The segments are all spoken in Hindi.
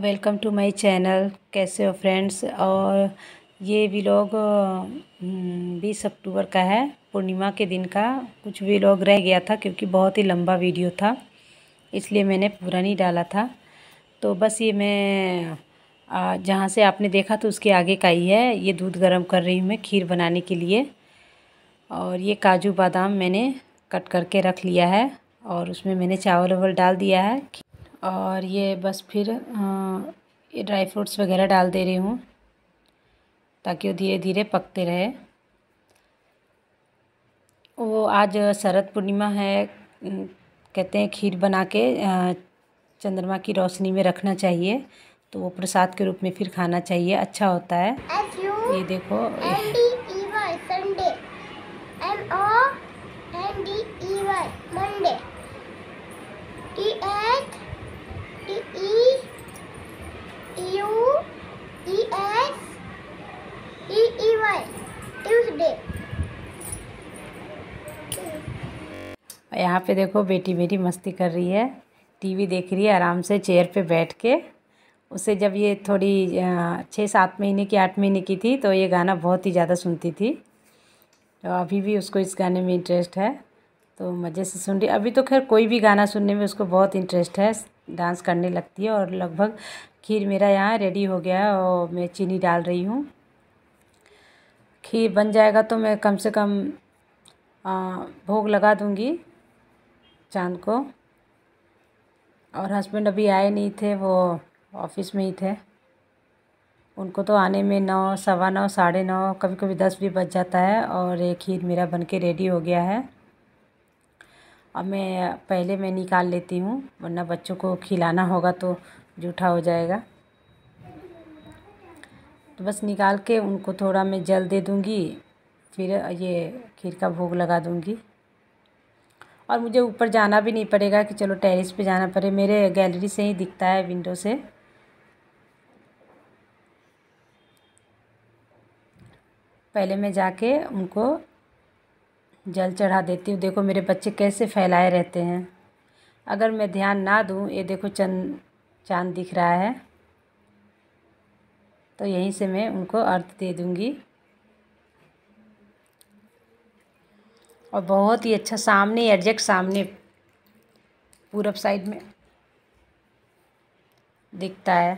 वेलकम टू माय चैनल कैसे हो फ्रेंड्स और ये व्लॉग हम्म, बीस अक्टूबर का है पूर्णिमा के दिन का कुछ व्लॉग रह गया था क्योंकि बहुत ही लंबा वीडियो था इसलिए मैंने पूरा नहीं डाला था तो बस ये मैं जहाँ से आपने देखा तो उसके आगे का ही है ये दूध गर्म कर रही हूँ मैं खीर बनाने के लिए और ये काजू बादाम मैंने कट करके रख लिया है और उसमें मैंने चावल उवल डाल दिया है और ये बस फिर ये ड्राई फ्रूट्स वगैरह डाल दे रही हूँ ताकि वो धीरे धीरे पकते रहे वो आज शरद पूर्णिमा है कहते हैं खीर बना के चंद्रमा की रोशनी में रखना चाहिए तो वो प्रसाद के रूप में फिर खाना चाहिए अच्छा होता है ये देखो यहाँ पे देखो बेटी मेरी मस्ती कर रही है टीवी देख रही है आराम से चेयर पे बैठ के उसे जब ये थोड़ी छः सात महीने की आठ महीने की थी तो ये गाना बहुत ही ज़्यादा सुनती थी तो अभी भी उसको इस गाने में इंटरेस्ट है तो मज़े से सुन रही अभी तो खैर कोई भी गाना सुनने में उसको बहुत इंटरेस्ट है डांस करने लगती है और लगभग खीर मेरा यहाँ रेडी हो गया है और मैं चीनी डाल रही हूँ खीर बन जाएगा तो मैं कम से कम भोग लगा दूँगी चांद को और हस्बैंड अभी आए नहीं थे वो ऑफिस में ही थे उनको तो आने में नौ सवा नौ साढ़े नौ कभी कभी दस भी बज जाता है और ये खीर मेरा बन के रेडी हो गया है अब मैं पहले मैं निकाल लेती हूँ वरना बच्चों को खिलाना होगा तो जूठा हो जाएगा तो बस निकाल के उनको थोड़ा मैं जल दे दूँगी फिर ये खीर का भोग लगा दूँगी और मुझे ऊपर जाना भी नहीं पड़ेगा कि चलो टेरिस पे जाना पड़े मेरे गैलरी से ही दिखता है विंडो से पहले मैं जाके उनको जल चढ़ा देती हूँ देखो मेरे बच्चे कैसे फैलाए रहते हैं अगर मैं ध्यान ना दूँ ये देखो चंद चांद दिख रहा है तो यहीं से मैं उनको अर्थ दे दूँगी और बहुत ही अच्छा सामने एडजेक्ट सामने पूरब साइड में दिखता है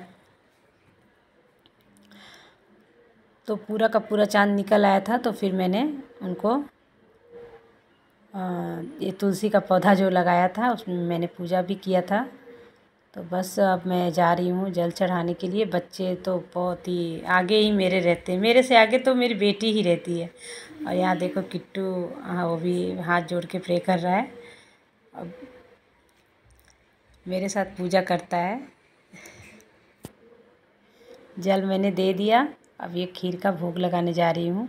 तो पूरा का पूरा चांद निकल आया था तो फिर मैंने उनको ये तुलसी का पौधा जो लगाया था उसमें मैंने पूजा भी किया था तो बस अब मैं जा रही हूँ जल चढ़ाने के लिए बच्चे तो बहुत ही आगे ही मेरे रहते हैं मेरे से आगे तो मेरी बेटी ही रहती है और यहाँ देखो किट्टू हाँ, वो भी हाथ जोड़ के प्रे कर रहा है अब मेरे साथ पूजा करता है जल मैंने दे दिया अब ये खीर का भोग लगाने जा रही हूँ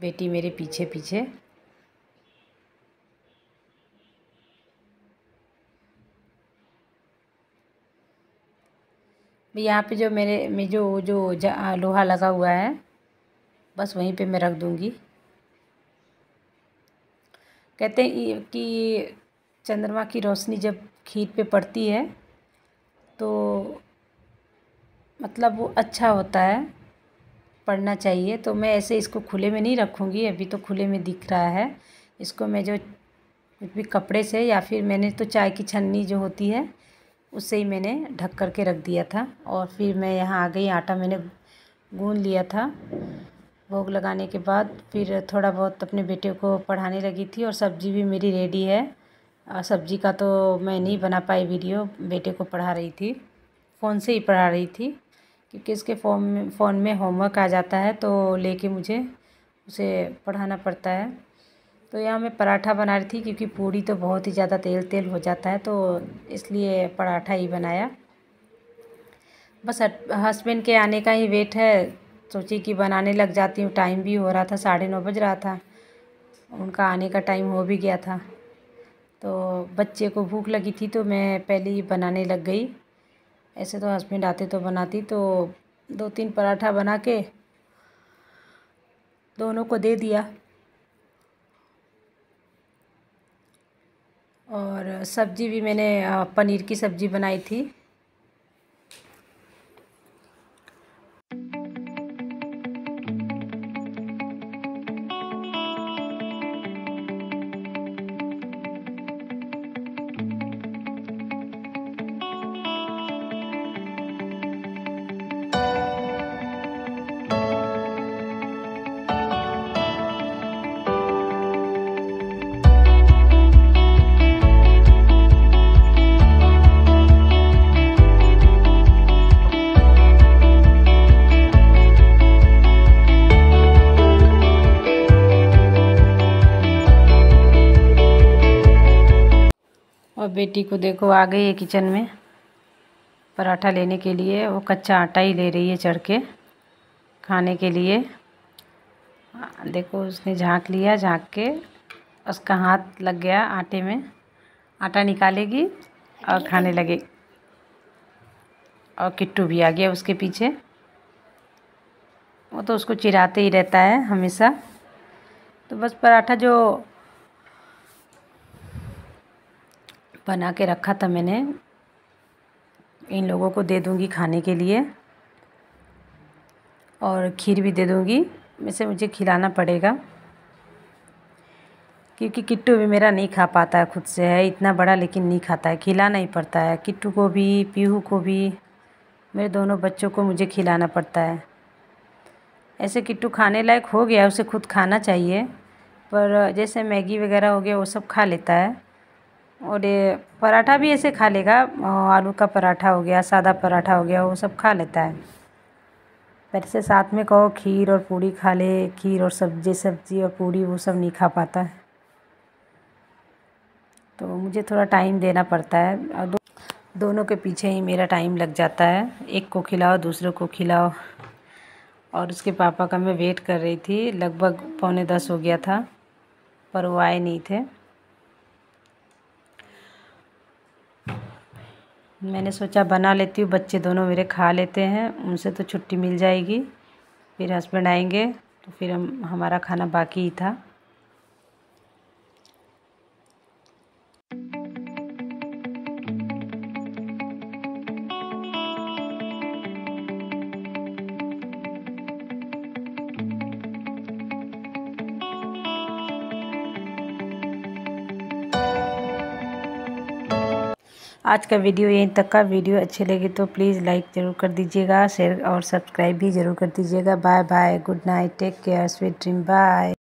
बेटी मेरे पीछे पीछे यहाँ पे जो मेरे में जो जो लोहा लगा हुआ है बस वहीं पे मैं रख दूँगी कहते हैं कि चंद्रमा की रोशनी जब खीर पे पड़ती है तो मतलब वो अच्छा होता है पढ़ना चाहिए तो मैं ऐसे इसको खुले में नहीं रखूँगी अभी तो खुले में दिख रहा है इसको मैं जो कुछ भी कपड़े से या फिर मैंने तो चाय की छन्नी जो होती है उसे ही मैंने ढक कर के रख दिया था और फिर मैं यहाँ आ गई आटा मैंने गूँध लिया था भोग लगाने के बाद फिर थोड़ा बहुत अपने बेटे को पढ़ाने लगी थी और सब्ज़ी भी मेरी रेडी है और सब्ज़ी का तो मैं नहीं बना पाई वीडियो बेटे को पढ़ा रही थी फ़ोन से ही पढ़ा रही थी क्योंकि इसके फ़ोन में फ़ोन में होमवर्क आ जाता है तो लेके मुझे उसे पढ़ाना पड़ता है तो यहाँ मैं पराठा बना रही थी क्योंकि पूड़ी तो बहुत ही ज़्यादा तेल तेल हो जाता है तो इसलिए पराठा ही बनाया बस हस्बैंड के आने का ही वेट है सोची कि बनाने लग जाती हूँ टाइम भी हो रहा था साढ़े नौ बज रहा था उनका आने का टाइम हो भी गया था तो बच्चे को भूख लगी थी तो मैं पहले ही बनाने लग गई ऐसे तो हस्बैंड आते तो बनाती तो दो तीन पराठा बना के दोनों को दे दिया और सब्ज़ी भी मैंने पनीर की सब्ज़ी बनाई थी और बेटी को देखो आ गई है किचन में पराठा लेने के लिए वो कच्चा आटा ही ले रही है चढ़ के खाने के लिए हाँ, देखो उसने झाँक लिया झाँक के उसका हाथ लग गया आटे में आटा निकालेगी और खाने लगे और किट्टू भी आ गया उसके पीछे वो तो उसको चिराते ही रहता है हमेशा तो बस पराठा जो बना के रखा था मैंने इन लोगों को दे दूँगी खाने के लिए और खीर भी दे दूँगी वैसे मुझे खिलाना पड़ेगा क्योंकि किट्टू भी मेरा नहीं खा पाता है खुद से है इतना बड़ा लेकिन नहीं खाता है खिलाना ही पड़ता है किट्टू को भी पीहू को भी मेरे दोनों बच्चों को मुझे खिलाना पड़ता है ऐसे किट्टू खाने लायक हो गया उसे खुद खाना चाहिए पर जैसे मैगी वगैरह हो गया वो सब खा लेता है और ये पराठा भी ऐसे खा लेगा आलू का पराठा हो गया सादा पराठा हो गया वो सब खा लेता है पर इसे साथ में कहो खीर और पूड़ी खा ले खीर और सब्जी सब्जी और पूड़ी वो सब नहीं खा पाता है तो मुझे थोड़ा टाइम देना पड़ता है और दो, दोनों के पीछे ही मेरा टाइम लग जाता है एक को खिलाओ दूसरे को खिलाओ और उसके पापा का मैं वेट कर रही थी लगभग पौने दस हो गया था पर वो आए नहीं थे मैंने सोचा बना लेती हूँ बच्चे दोनों मेरे खा लेते हैं उनसे तो छुट्टी मिल जाएगी फिर हस्बैंड आएंगे तो फिर हम हमारा खाना बाकी ही था आज का वीडियो यहीं तक का वीडियो अच्छे लगे तो प्लीज़ लाइक ज़रूर कर दीजिएगा शेयर और सब्सक्राइब भी ज़रूर कर दीजिएगा bye bye good night take care sweet dream bye